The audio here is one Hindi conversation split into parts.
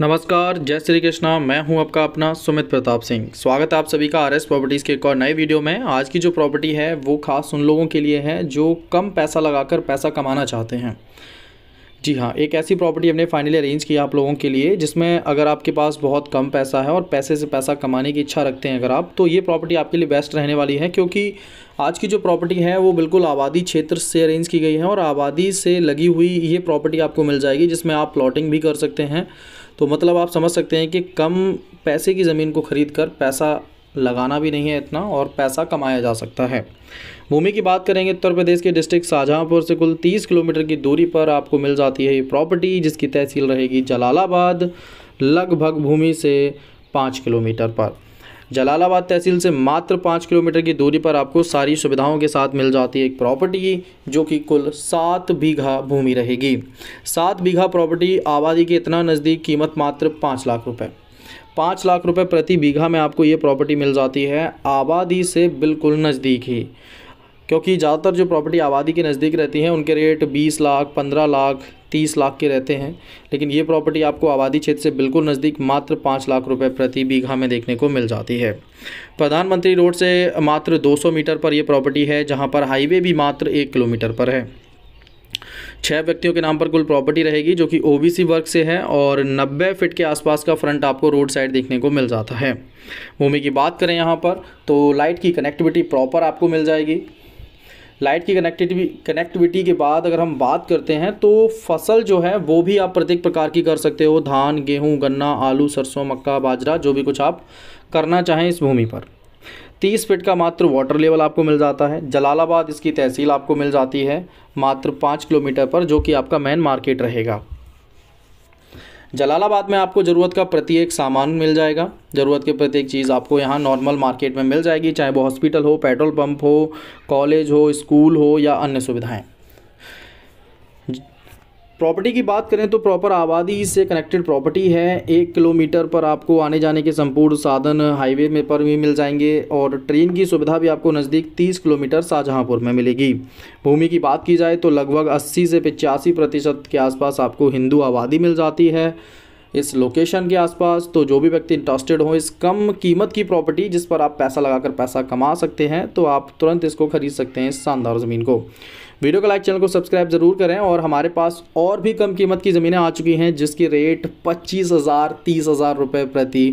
नमस्कार जय श्री कृष्णा मैं हूं आपका अपना सुमित प्रताप सिंह स्वागत है आप सभी का आरएस प्रॉपर्टीज़ के एक और नए वीडियो में आज की जो प्रॉपर्टी है वो खास उन लोगों के लिए है जो कम पैसा लगाकर पैसा कमाना चाहते हैं जी हाँ एक ऐसी प्रॉपर्टी हमने फाइनली अरेंज किया आप लोगों के लिए जिसमें अगर आपके पास बहुत कम पैसा है और पैसे से पैसा कमाने की इच्छा रखते हैं अगर आप तो ये प्रॉपर्टी आपके लिए बेस्ट रहने वाली है क्योंकि आज की जो प्रॉपर्टी है वो बिल्कुल आबादी क्षेत्र से अरेंज की गई है और आबादी से लगी हुई ये प्रॉपर्टी आपको मिल जाएगी जिसमें आप प्लॉटिंग भी कर सकते हैं तो मतलब आप समझ सकते हैं कि कम पैसे की ज़मीन को खरीद कर पैसा लगाना भी नहीं है इतना और पैसा कमाया जा सकता है भूमि की बात करेंगे तो उत्तर प्रदेश के डिस्ट्रिक्ट शाहजहाँपुर से कुल 30 किलोमीटर की दूरी पर आपको मिल जाती है ये प्रॉपर्टी जिसकी तहसील रहेगी जलालाबाद लगभग भूमि से पाँच किलोमीटर पर जलालाबाद तहसील से मात्र पाँच किलोमीटर की दूरी पर आपको सारी सुविधाओं के साथ मिल जाती है एक प्रॉपर्टी जो कि कुल सात बीघा भूमि रहेगी सात बीघा प्रॉपर्टी आबादी के इतना नज़दीक कीमत मात्र पाँच लाख रुपए पाँच लाख रुपए प्रति बीघा में आपको ये प्रॉपर्टी मिल जाती है आबादी से बिल्कुल नज़दीक ही क्योंकि ज़्यादातर जो प्रॉपर्टी आबादी के नज़दीक रहती हैं उनके रेट बीस लाख पंद्रह लाख तीस लाख के रहते हैं लेकिन ये प्रॉपर्टी आपको आबादी क्षेत्र से बिल्कुल नज़दीक मात्र पाँच लाख रुपए प्रति बीघा में देखने को मिल जाती है प्रधानमंत्री रोड से मात्र 200 मीटर पर यह प्रॉपर्टी है जहाँ पर हाईवे भी मात्र एक किलोमीटर पर है छः व्यक्तियों के नाम पर कुल प्रॉपर्टी रहेगी जो कि ओबीसी वर्ग से है और नब्बे फिट के आसपास का फ्रंट आपको रोड साइड देखने को मिल जाता है भूमि की बात करें यहाँ पर तो लाइट की कनेक्टिविटी प्रॉपर आपको मिल जाएगी लाइट की कनेक्टिविटी कनेक्टिविटी के बाद अगर हम बात करते हैं तो फसल जो है वो भी आप प्रत्येक प्रकार की कर सकते हो धान गेहूँ गन्ना आलू सरसों मक्का बाजरा जो भी कुछ आप करना चाहें इस भूमि पर तीस फीट का मात्र वाटर लेवल आपको मिल जाता है जलालाबाद इसकी तहसील आपको मिल जाती है मात्र पाँच किलोमीटर पर जो कि आपका मेन मार्केट रहेगा जलालाबाद में आपको ज़रूरत का प्रत्येक सामान मिल जाएगा ज़रूरत के प्रत्येक चीज़ आपको यहाँ नॉर्मल मार्केट में मिल जाएगी चाहे वो हॉस्पिटल हो पेट्रोल पंप हो कॉलेज हो स्कूल हो या अन्य सुविधाएं प्रॉपर्टी की बात करें तो प्रॉपर आबादी से कनेक्टेड प्रॉपर्टी है एक किलोमीटर पर आपको आने जाने के संपूर्ण साधन हाईवे में पर भी मिल जाएंगे और ट्रेन की सुविधा भी आपको नज़दीक 30 किलोमीटर शाहजहाँपुर में मिलेगी भूमि की बात की जाए तो लगभग 80 से पचासी प्रतिशत के आसपास आपको हिंदू आबादी मिल जाती है इस लोकेशन के आसपास तो जो भी व्यक्ति इंटरेस्टेड हो इस कम कीमत की प्रॉपर्टी जिस पर आप पैसा लगाकर पैसा कमा सकते हैं तो आप तुरंत इसको खरीद सकते हैं इस शानदार ज़मीन को वीडियो को लाइक चैनल को सब्सक्राइब ज़रूर करें और हमारे पास और भी कम कीमत की ज़मीनें आ चुकी हैं जिसकी रेट पच्चीस हज़ार तीस हज़ार रुपये प्रति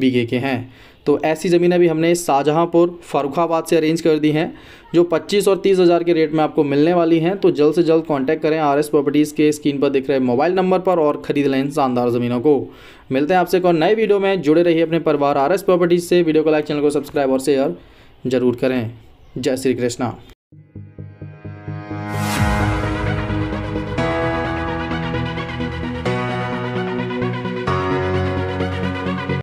बीघे के हैं तो ऐसी ज़मीनें भी हमने शाहजहाँपुर फ़रुखाबाद से अरेंज कर दी हैं जो 25 और 30 हज़ार के रेट में आपको मिलने वाली हैं तो जल्द से जल्द कांटेक्ट करें आरएस प्रॉपर्टीज़ के स्क्रीन पर दिख रहे मोबाइल नंबर पर और ख़रीद लें शानदार ज़मीनों को मिलते हैं आपसे एक और नए वीडियो में जुड़े रहिए अपने परिवार आर प्रॉपर्टीज़ से वीडियो को लाइक चैनल को सब्सक्राइब और शेयर ज़रूर करें जय श्री कृष्णा